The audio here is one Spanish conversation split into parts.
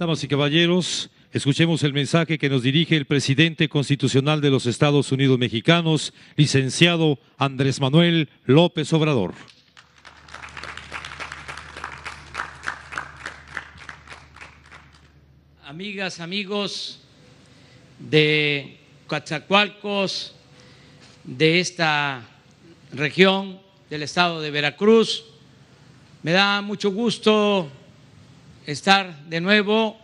Damas y caballeros, escuchemos el mensaje que nos dirige el presidente constitucional de los Estados Unidos mexicanos, licenciado Andrés Manuel López Obrador. Amigas, amigos de Coatzacoalcos, de esta región del estado de Veracruz, me da mucho gusto estar de nuevo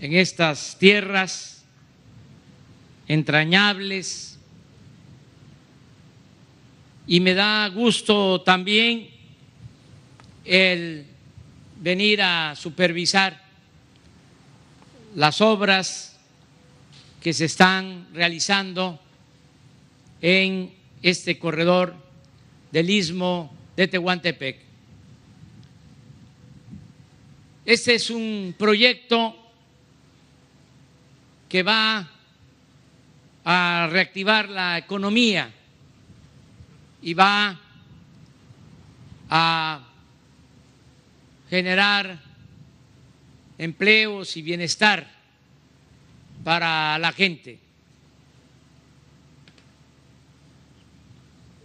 en estas tierras entrañables y me da gusto también el venir a supervisar las obras que se están realizando en este corredor del istmo de Tehuantepec. Este es un proyecto que va a reactivar la economía y va a generar empleos y bienestar para la gente.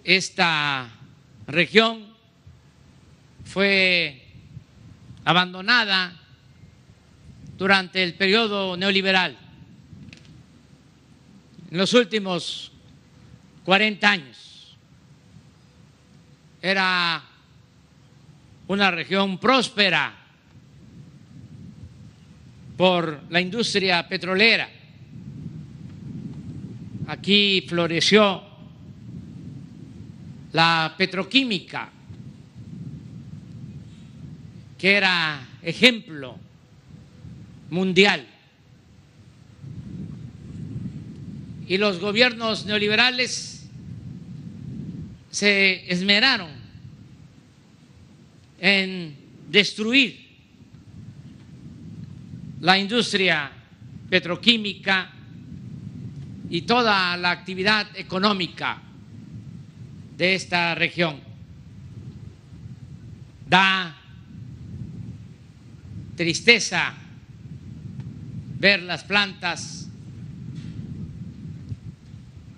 Esta región fue abandonada durante el periodo neoliberal, en los últimos 40 años. Era una región próspera por la industria petrolera. Aquí floreció la petroquímica que era ejemplo mundial. Y los gobiernos neoliberales se esmeraron en destruir la industria petroquímica y toda la actividad económica de esta región. Da tristeza ver las plantas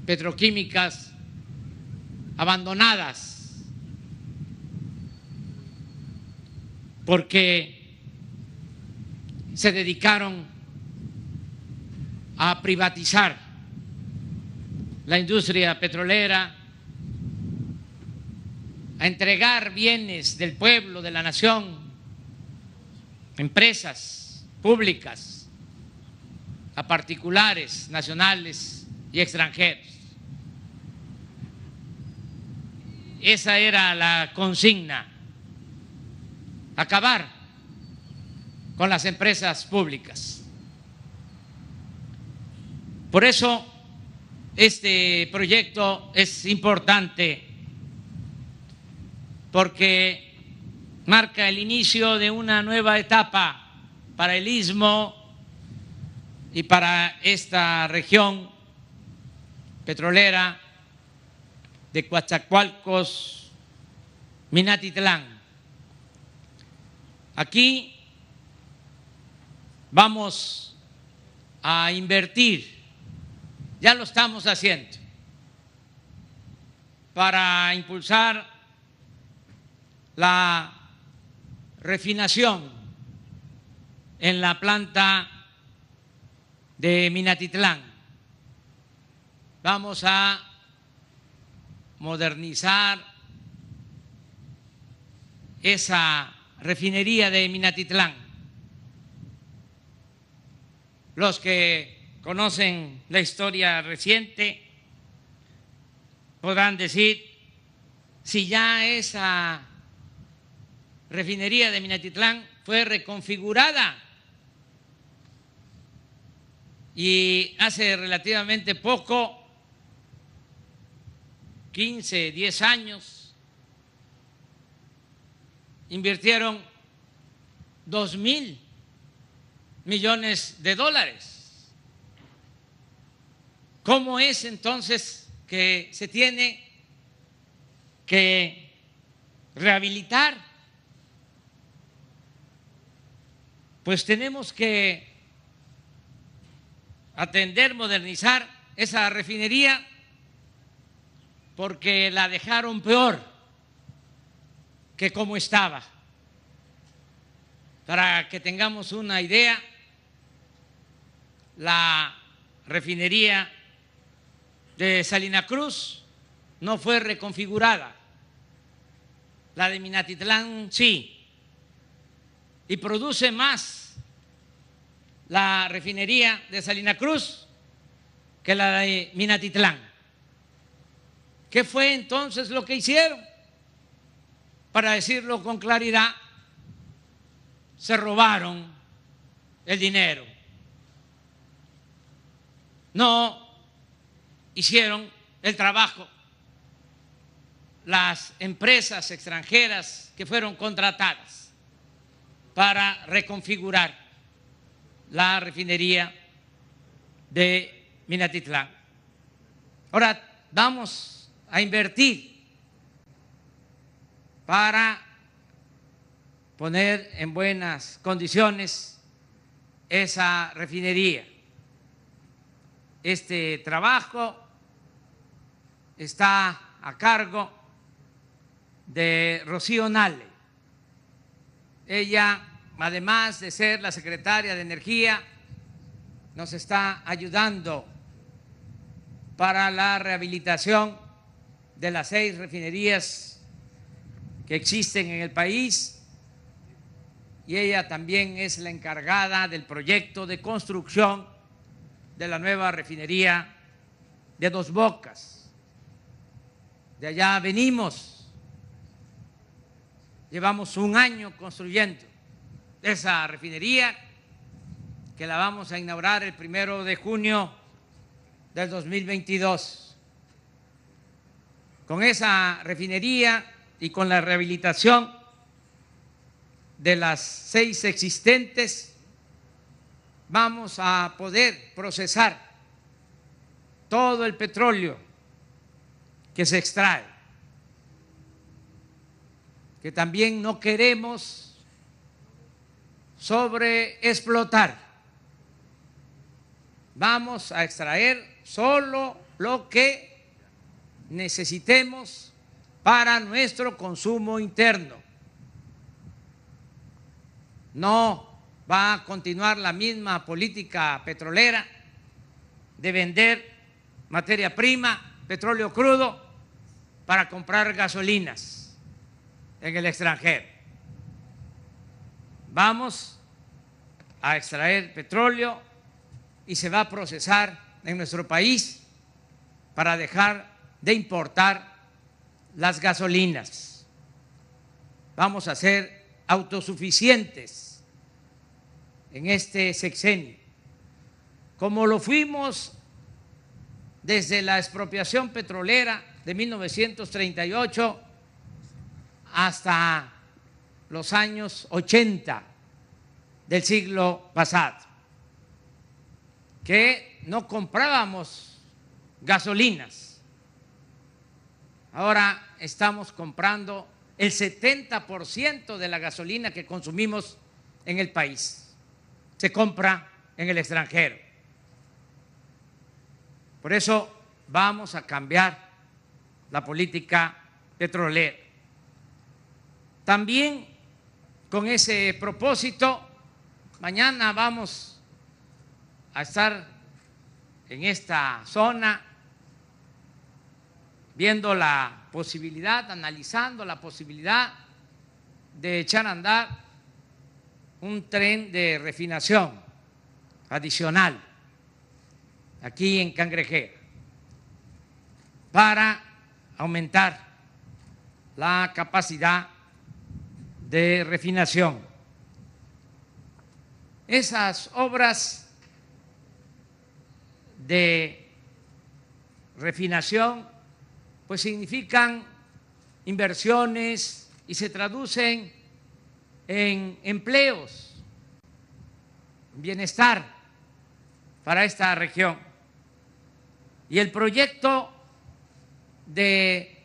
petroquímicas abandonadas, porque se dedicaron a privatizar la industria petrolera, a entregar bienes del pueblo, de la nación empresas públicas, a particulares, nacionales y extranjeros. Esa era la consigna, acabar con las empresas públicas. Por eso este proyecto es importante porque marca el inicio de una nueva etapa para el istmo y para esta región petrolera de Coatzacoalcos, Minatitlán. Aquí vamos a invertir, ya lo estamos haciendo, para impulsar la refinación en la planta de Minatitlán. Vamos a modernizar esa refinería de Minatitlán. Los que conocen la historia reciente podrán decir si ya esa refinería de Minatitlán fue reconfigurada y hace relativamente poco, 15, 10 años, invirtieron 2 mil millones de dólares. ¿Cómo es entonces que se tiene que rehabilitar pues tenemos que atender, modernizar esa refinería porque la dejaron peor que como estaba. Para que tengamos una idea, la refinería de Salina Cruz no fue reconfigurada, la de Minatitlán sí, y produce más la refinería de Salina Cruz que la de Minatitlán. ¿Qué fue entonces lo que hicieron? Para decirlo con claridad, se robaron el dinero. No hicieron el trabajo las empresas extranjeras que fueron contratadas para reconfigurar la refinería de Minatitlán. Ahora vamos a invertir para poner en buenas condiciones esa refinería. Este trabajo está a cargo de Rocío Nale, ella, además de ser la secretaria de Energía, nos está ayudando para la rehabilitación de las seis refinerías que existen en el país y ella también es la encargada del proyecto de construcción de la nueva refinería de Dos Bocas. De allá venimos Llevamos un año construyendo esa refinería que la vamos a inaugurar el primero de junio del 2022. Con esa refinería y con la rehabilitación de las seis existentes, vamos a poder procesar todo el petróleo que se extrae que también no queremos sobreexplotar. Vamos a extraer solo lo que necesitemos para nuestro consumo interno. No va a continuar la misma política petrolera de vender materia prima, petróleo crudo, para comprar gasolinas en el extranjero. Vamos a extraer petróleo y se va a procesar en nuestro país para dejar de importar las gasolinas. Vamos a ser autosuficientes en este sexenio, como lo fuimos desde la expropiación petrolera de 1938 hasta los años 80 del siglo pasado, que no comprábamos gasolinas. Ahora estamos comprando el 70% de la gasolina que consumimos en el país. Se compra en el extranjero. Por eso vamos a cambiar la política petrolera también con ese propósito, mañana vamos a estar en esta zona viendo la posibilidad, analizando la posibilidad de echar a andar un tren de refinación adicional aquí en Cangrejera para aumentar la capacidad de refinación. Esas obras de refinación pues significan inversiones y se traducen en empleos, bienestar para esta región. Y el proyecto de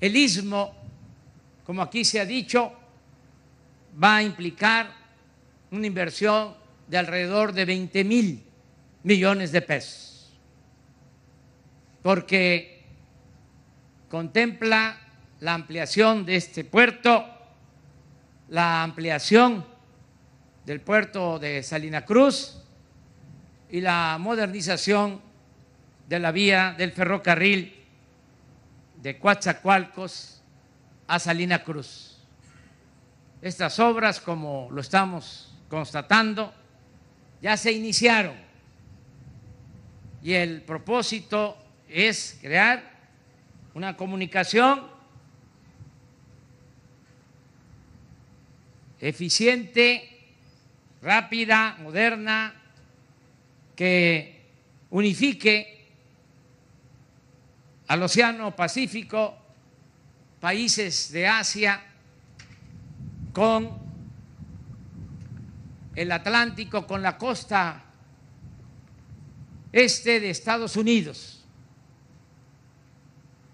el istmo como aquí se ha dicho, va a implicar una inversión de alrededor de 20 mil millones de pesos, porque contempla la ampliación de este puerto, la ampliación del puerto de Salina Cruz y la modernización de la vía del ferrocarril de Coatzacoalcos a Salina Cruz. Estas obras, como lo estamos constatando, ya se iniciaron y el propósito es crear una comunicación eficiente, rápida, moderna, que unifique al Océano Pacífico países de Asia con el Atlántico, con la costa este de Estados Unidos,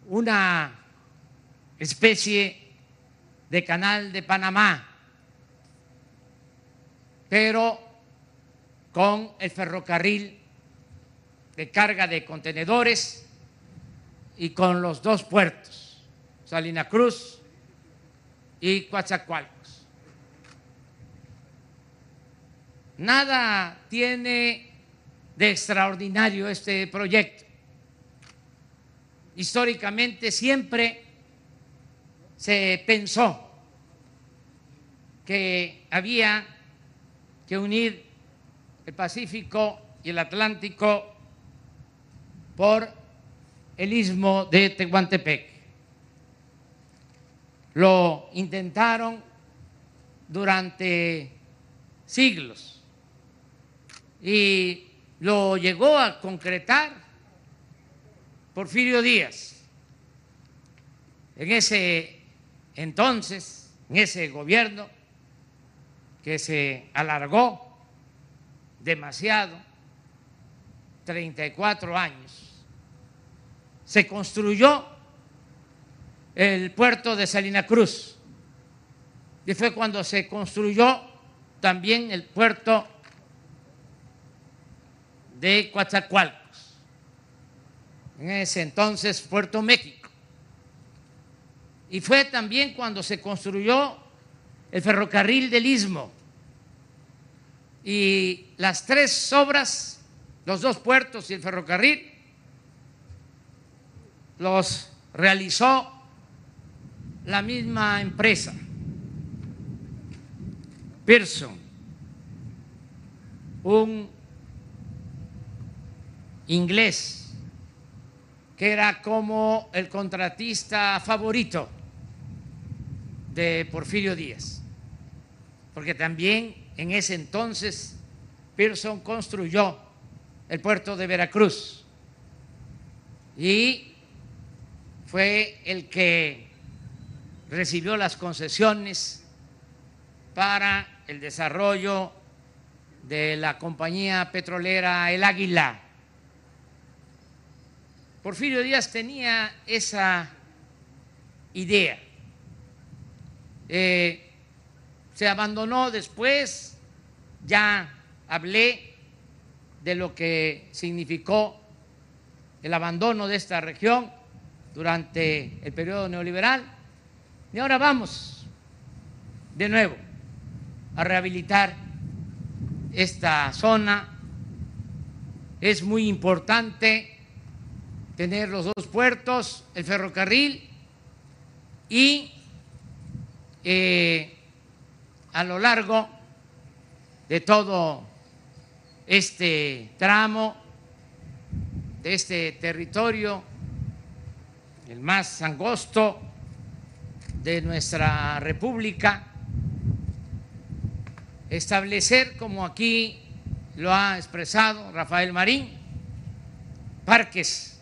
una especie de canal de Panamá, pero con el ferrocarril de carga de contenedores y con los dos puertos. Salina Cruz y Coatzacoalcos. Nada tiene de extraordinario este proyecto. Históricamente siempre se pensó que había que unir el Pacífico y el Atlántico por el istmo de Tehuantepec. Lo intentaron durante siglos y lo llegó a concretar Porfirio Díaz. En ese entonces, en ese gobierno que se alargó demasiado, 34 años, se construyó el puerto de Salina Cruz. Y fue cuando se construyó también el puerto de Coatzacoalcos. En ese entonces, Puerto México. Y fue también cuando se construyó el ferrocarril del Istmo. Y las tres obras, los dos puertos y el ferrocarril, los realizó la misma empresa, Pearson, un inglés que era como el contratista favorito de Porfirio Díaz, porque también en ese entonces Pearson construyó el puerto de Veracruz y fue el que recibió las concesiones para el desarrollo de la compañía petrolera El Águila. Porfirio Díaz tenía esa idea. Eh, se abandonó después, ya hablé de lo que significó el abandono de esta región durante el periodo neoliberal y ahora vamos de nuevo a rehabilitar esta zona. Es muy importante tener los dos puertos, el ferrocarril y eh, a lo largo de todo este tramo, de este territorio, el más angosto, de nuestra República, establecer, como aquí lo ha expresado Rafael Marín, parques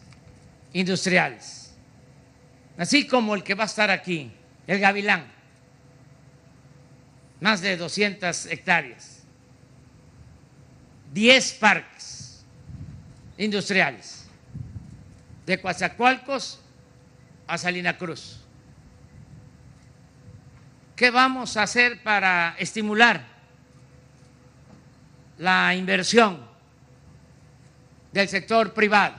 industriales, así como el que va a estar aquí, el Gavilán, más de 200 hectáreas, 10 parques industriales, de Coatzacoalcos a Salina Cruz. ¿Qué vamos a hacer para estimular la inversión del sector privado?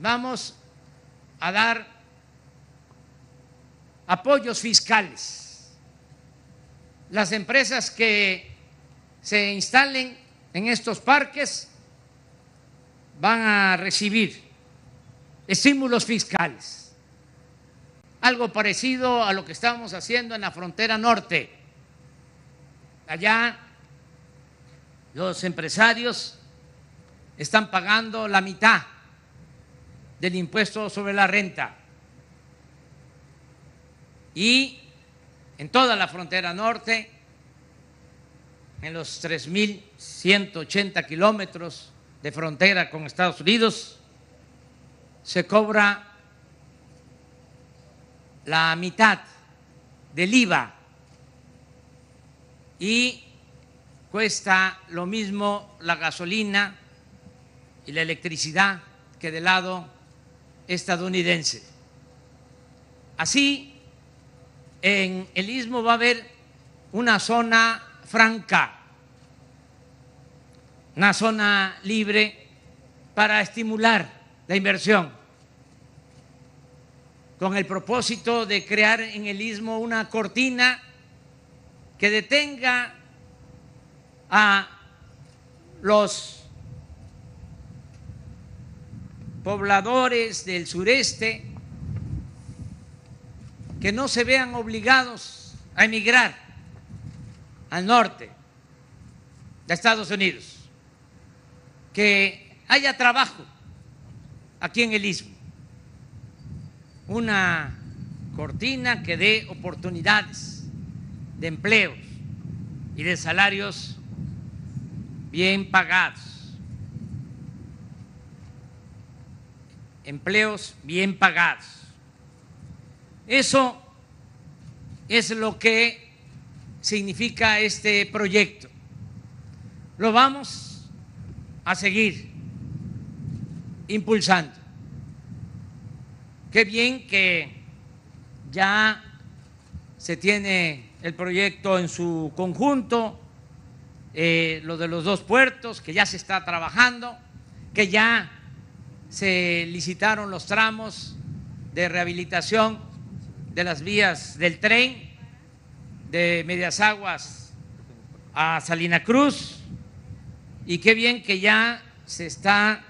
Vamos a dar apoyos fiscales. Las empresas que se instalen en estos parques van a recibir estímulos fiscales algo parecido a lo que estábamos haciendo en la frontera norte. Allá los empresarios están pagando la mitad del impuesto sobre la renta. Y en toda la frontera norte, en los 3.180 kilómetros de frontera con Estados Unidos, se cobra la mitad del IVA y cuesta lo mismo la gasolina y la electricidad que del lado estadounidense. Así, en el istmo va a haber una zona franca, una zona libre para estimular la inversión con el propósito de crear en el istmo una cortina que detenga a los pobladores del sureste que no se vean obligados a emigrar al norte de Estados Unidos, que haya trabajo aquí en el istmo una cortina que dé oportunidades de empleos y de salarios bien pagados. Empleos bien pagados. Eso es lo que significa este proyecto. Lo vamos a seguir impulsando. Qué bien que ya se tiene el proyecto en su conjunto, eh, lo de los dos puertos, que ya se está trabajando, que ya se licitaron los tramos de rehabilitación de las vías del tren de Medias Aguas a Salina Cruz y qué bien que ya se está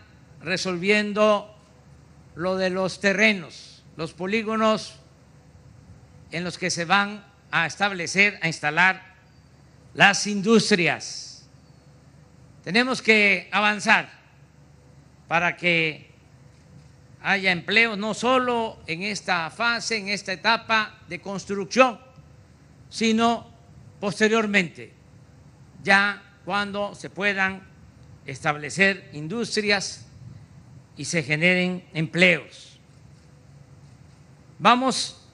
resolviendo lo de los terrenos, los polígonos en los que se van a establecer, a instalar las industrias. Tenemos que avanzar para que haya empleo no solo en esta fase, en esta etapa de construcción, sino posteriormente, ya cuando se puedan establecer industrias y se generen empleos. Vamos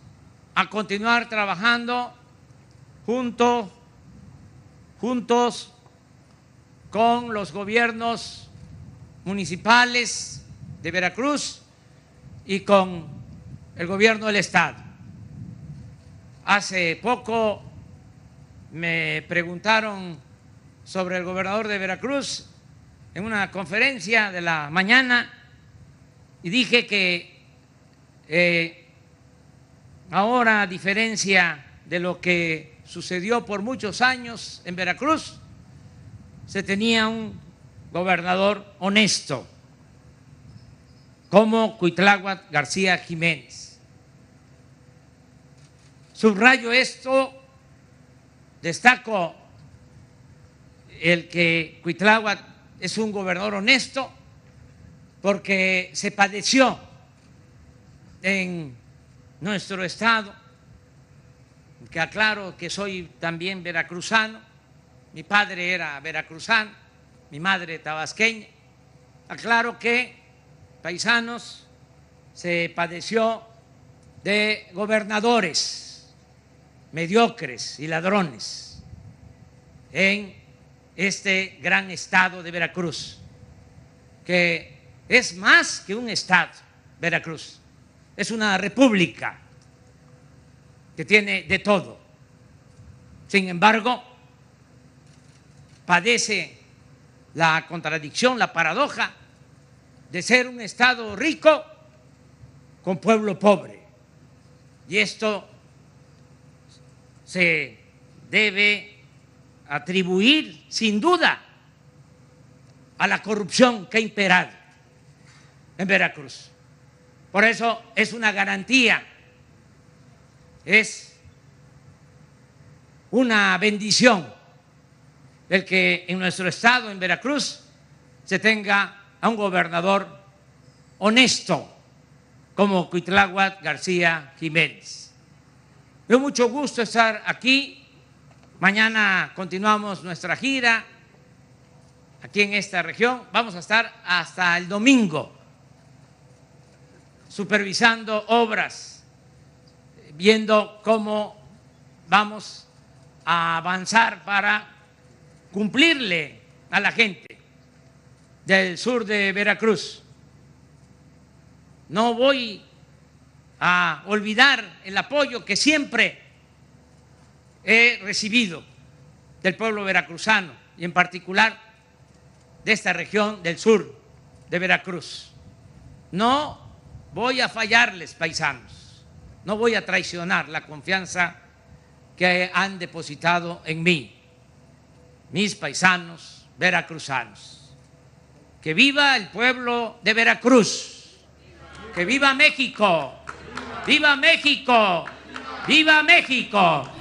a continuar trabajando junto, juntos con los gobiernos municipales de Veracruz y con el gobierno del Estado. Hace poco me preguntaron sobre el gobernador de Veracruz en una conferencia de la mañana y dije que eh, ahora, a diferencia de lo que sucedió por muchos años en Veracruz, se tenía un gobernador honesto, como Cuitláhuac García Jiménez. Subrayo esto, destaco el que Cuitláhuac es un gobernador honesto porque se padeció en nuestro estado, que aclaro que soy también veracruzano, mi padre era veracruzano, mi madre tabasqueña, aclaro que, paisanos, se padeció de gobernadores mediocres y ladrones en este gran estado de Veracruz, que es más que un Estado, Veracruz. Es una república que tiene de todo. Sin embargo, padece la contradicción, la paradoja de ser un Estado rico con pueblo pobre. Y esto se debe atribuir sin duda a la corrupción que ha imperado en Veracruz. Por eso es una garantía, es una bendición el que en nuestro estado, en Veracruz, se tenga a un gobernador honesto como Cuitláhuac García Jiménez. Me mucho gusto estar aquí. Mañana continuamos nuestra gira aquí en esta región. Vamos a estar hasta el domingo supervisando obras, viendo cómo vamos a avanzar para cumplirle a la gente del sur de Veracruz. No voy a olvidar el apoyo que siempre he recibido del pueblo veracruzano y en particular de esta región del sur de Veracruz. No voy a fallarles, paisanos, no voy a traicionar la confianza que han depositado en mí, mis paisanos veracruzanos. Que viva el pueblo de Veracruz, que viva México, viva México, viva México.